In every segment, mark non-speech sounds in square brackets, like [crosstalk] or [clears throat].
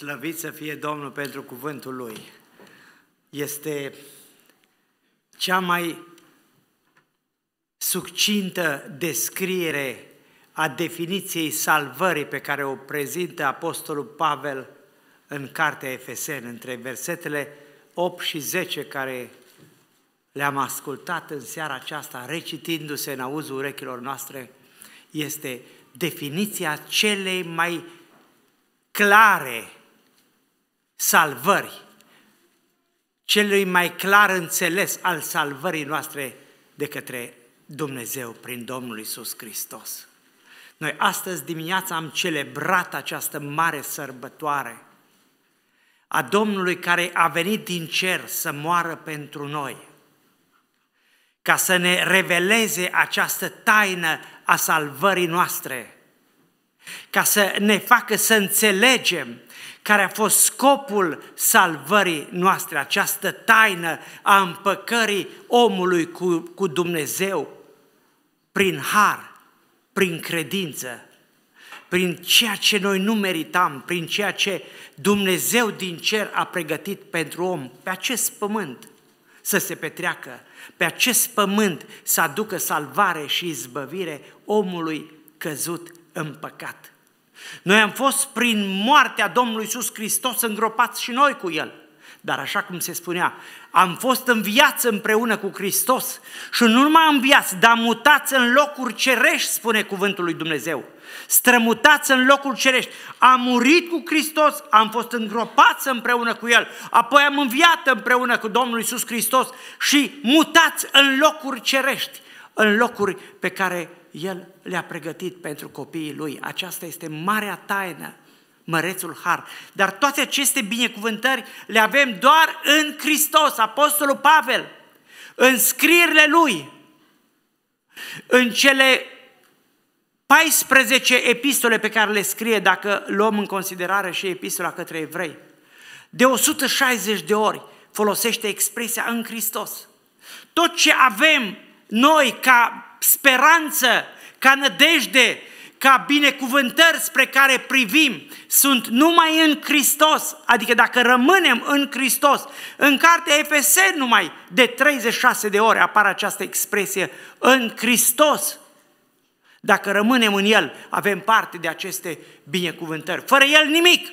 Slăvit să fie Domnul pentru cuvântul Lui. Este cea mai succintă descriere a definiției salvării pe care o prezintă Apostolul Pavel în Cartea Efesen, între versetele 8 și 10 care le-am ascultat în seara aceasta, recitindu-se în auzul urechilor noastre, este definiția celei mai clare salvări, celui mai clar înțeles al salvării noastre de către Dumnezeu prin Domnul Isus Hristos. Noi astăzi dimineața am celebrat această mare sărbătoare a Domnului care a venit din cer să moară pentru noi, ca să ne reveleze această taină a salvării noastre, ca să ne facă să înțelegem care a fost scopul salvării noastre, această taină a împăcării omului cu, cu Dumnezeu, prin har, prin credință, prin ceea ce noi nu meritam, prin ceea ce Dumnezeu din cer a pregătit pentru om, pe acest pământ să se petreacă, pe acest pământ să aducă salvare și izbăvire omului căzut în păcat. Noi am fost prin moartea Domnului Iisus Hristos îngropați și noi cu El. Dar așa cum se spunea, am fost în viață împreună cu Hristos și nu numai în viață, dar mutați în locuri cerești, spune cuvântul lui Dumnezeu. Strămutați în locuri cerești. Am murit cu Hristos, am fost îngropați împreună cu El, apoi am înviat împreună cu Domnul Iisus Hristos și mutați în locuri cerești, în locuri pe care el le-a pregătit pentru copiii Lui. Aceasta este marea taină, mărețul har. Dar toate aceste binecuvântări le avem doar în Hristos, Apostolul Pavel, în scrierile Lui, în cele 14 epistole pe care le scrie, dacă luăm în considerare și epistola către evrei. De 160 de ori folosește expresia în Hristos. Tot ce avem noi ca speranță, ca nădejde, ca binecuvântări spre care privim sunt numai în Hristos, adică dacă rămânem în Hristos, în cartea Efeseni numai de 36 de ore apare această expresie, în Hristos. Dacă rămânem în El, avem parte de aceste binecuvântări. Fără El nimic.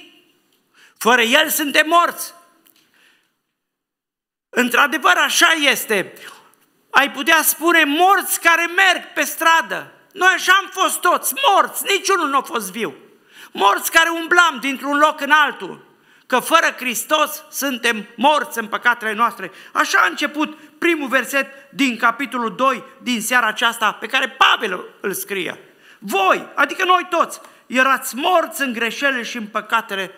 Fără El suntem morți. Într-adevăr, așa este ai putea spune morți care merg pe stradă. Noi așa am fost toți, morți, niciunul nu a fost viu. Morți care umblam dintr-un loc în altul, că fără Hristos suntem morți în păcatele noastre. Așa a început primul verset din capitolul 2 din seara aceasta pe care Pavel îl scrie. Voi, adică noi toți, erați morți în greșelile și în păcatele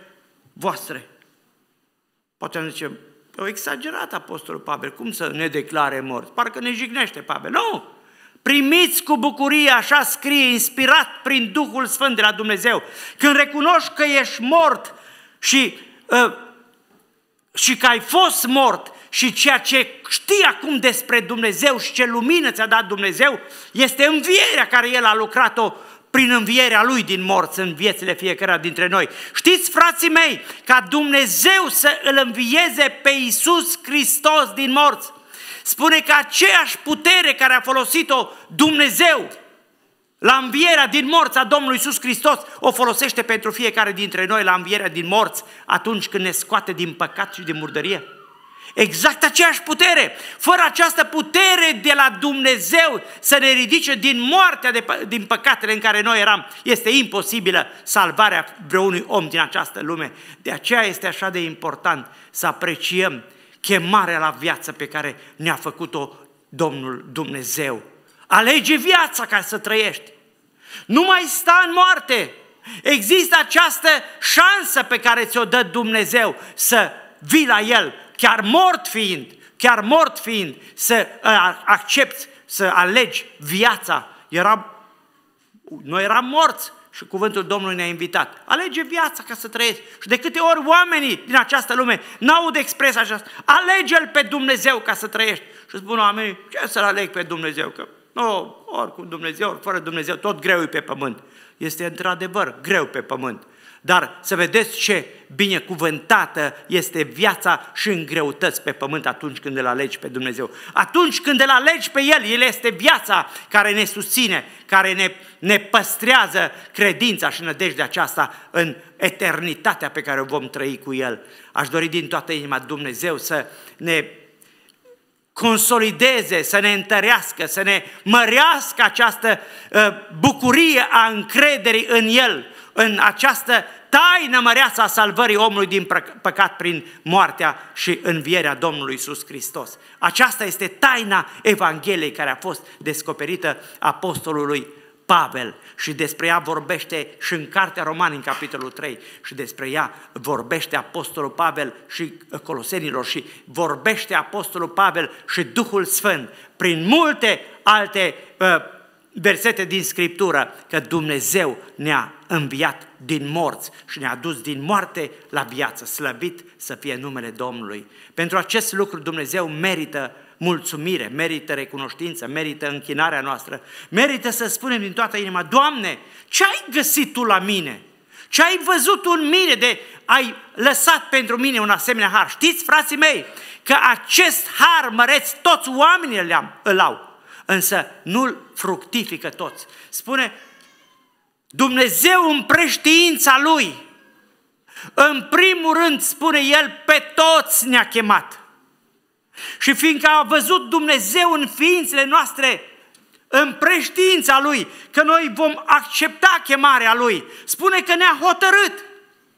voastre. Poate ne zicem, au exagerat apostolul Pavel. Cum să ne declare morți? Parcă ne jignește Pavel. Nu! Primiți cu bucurie, așa scrie, inspirat prin Duhul Sfânt de la Dumnezeu. Când recunoști că ești mort și, ă, și că ai fost mort și ceea ce știi acum despre Dumnezeu și ce lumină ți-a dat Dumnezeu este învierea care El a lucrat-o prin învierea Lui din morți în viețile fiecare dintre noi. Știți, frații mei, ca Dumnezeu să îl învieze pe Iisus Hristos din morți, spune că aceeași putere care a folosit-o Dumnezeu la învierea din morți a Domnului Iisus Hristos o folosește pentru fiecare dintre noi la învierea din morți atunci când ne scoate din păcat și din murdărie. Exact aceeași putere. Fără această putere de la Dumnezeu să ne ridice din moartea, de, din păcatele în care noi eram, este imposibilă salvarea vreunui om din această lume. De aceea este așa de important să apreciem chemarea la viață pe care ne-a făcut-o Domnul Dumnezeu. Alege viața ca să trăiești. Nu mai sta în moarte. Există această șansă pe care ți-o dă Dumnezeu să vii la El, chiar mort fiind, chiar mort fiind, să accepti, să alegi viața. Era, noi eram morți și cuvântul Domnului ne-a invitat. Alege viața ca să trăiești. Și de câte ori oamenii din această lume n au de expres așa, alege-L pe Dumnezeu ca să trăiești. Și spun oamenii, ce să-L aleg pe Dumnezeu? Că nu, ori cu Dumnezeu, ori fără Dumnezeu, tot greu e pe pământ. Este într-adevăr greu pe pământ. Dar să vedeți ce binecuvântată este viața și în greutăți pe pământ atunci când îl alegi pe Dumnezeu. Atunci când îl alegi pe El, El este viața care ne susține, care ne, ne păstrează credința și nădejdea aceasta în eternitatea pe care o vom trăi cu El. Aș dori din toată inima Dumnezeu să ne consolideze, să ne întărească, să ne mărească această uh, bucurie a încrederii în El, în această taină măreață a salvării omului din păcat prin moartea și învierea Domnului Iisus Hristos. Aceasta este taina Evangheliei care a fost descoperită apostolului Pavel și despre ea vorbește și în Cartea Romani, în capitolul 3, și despre ea vorbește Apostolul Pavel și Colosenilor și vorbește Apostolul Pavel și Duhul Sfânt prin multe alte uh, versete din Scriptură că Dumnezeu ne-a înviat din morți și ne-a dus din moarte la viață, slăbit să fie numele Domnului. Pentru acest lucru Dumnezeu merită mulțumire, merită recunoștință, merită închinarea noastră, merită să spunem din toată inima, Doamne, ce ai găsit Tu la mine? Ce ai văzut în mine de ai lăsat pentru mine un asemenea har? Știți, frații mei, că acest har măreț toți oamenii îl au însă nu-l fructifică toți. Spune, Dumnezeu în preștiința Lui, în primul rând, spune El, pe toți ne-a chemat. Și fiindcă a văzut Dumnezeu în ființele noastre, în preștiința Lui, că noi vom accepta chemarea Lui, spune că ne-a hotărât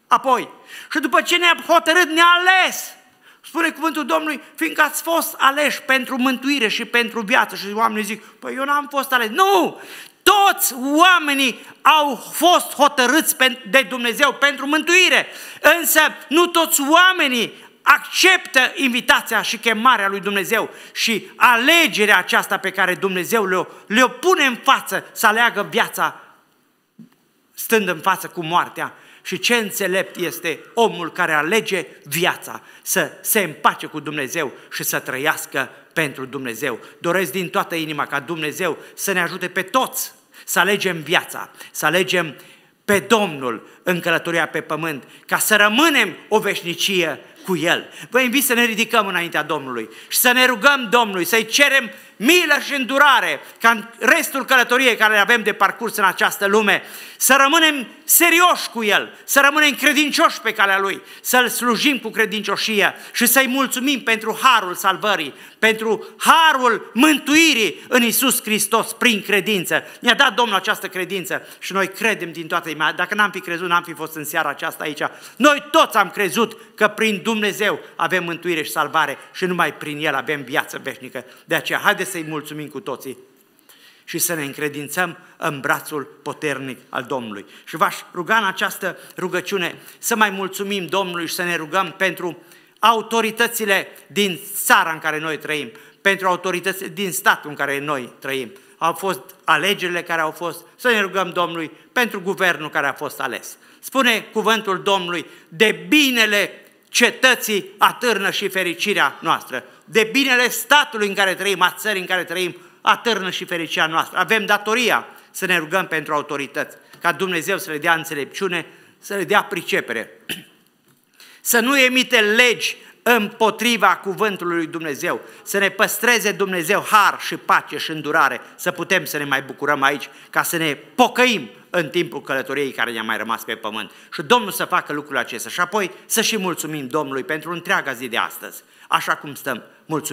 apoi. Și după ce ne-a hotărât, ne-a ales. Spune cuvântul Domnului, fiindcă ați fost aleși pentru mântuire și pentru viață. Și oamenii zic, păi eu n-am fost ales. Nu! Toți oamenii au fost hotărâți de Dumnezeu pentru mântuire, însă nu toți oamenii acceptă invitația și chemarea lui Dumnezeu și alegerea aceasta pe care Dumnezeu le-o, le pune în față să aleagă viața stând în față cu moartea și ce înțelept este omul care alege viața să se împace cu Dumnezeu și să trăiască pentru Dumnezeu. Doresc din toată inima ca Dumnezeu să ne ajute pe toți să alegem viața, să alegem pe Domnul în călătoria pe pământ, ca să rămânem o veșnicie cu El. Vă invit să ne ridicăm înaintea Domnului și să ne rugăm Domnului, să-i cerem milă și îndurare ca în restul călătoriei care le avem de parcurs în această lume, să rămânem serioși cu El, să rămânem credincioși pe calea Lui, să-L slujim cu credincioșie și să-i mulțumim pentru harul salvării, pentru harul mântuirii în Isus Hristos prin credință. Ne-a dat Domnul această credință și noi credem din toată inima. Dacă n-am fi crezut, n-am fi fost în seara aceasta aici. Noi toți am crezut că prin Dumnezeu avem mântuire și salvare și numai prin El avem viață veșnică. De aceea, haideți să-i mulțumim cu toții și să ne încredințăm în brațul puternic al Domnului. Și v-aș ruga în această rugăciune să mai mulțumim Domnului și să ne rugăm pentru autoritățile din țara în care noi trăim, pentru autoritățile din statul în care noi trăim. Au fost alegerile care au fost, să ne rugăm Domnului pentru guvernul care a fost ales. Spune cuvântul Domnului, de binele cetății atârnă și fericirea noastră. De binele statului în care trăim, a țării în care trăim, atârnă și fericirea noastră. Avem datoria să ne rugăm pentru autorități, ca Dumnezeu să le dea înțelepciune, să le dea pricepere. [clears throat] Să nu emite legi împotriva cuvântului lui Dumnezeu, să ne păstreze Dumnezeu har și pace și îndurare, să putem să ne mai bucurăm aici, ca să ne pocăim în timpul călătoriei care ne-a mai rămas pe pământ. Și Domnul să facă lucrul acesta și apoi să și mulțumim Domnului pentru întreaga zi de astăzi, așa cum stăm. Mulțumim!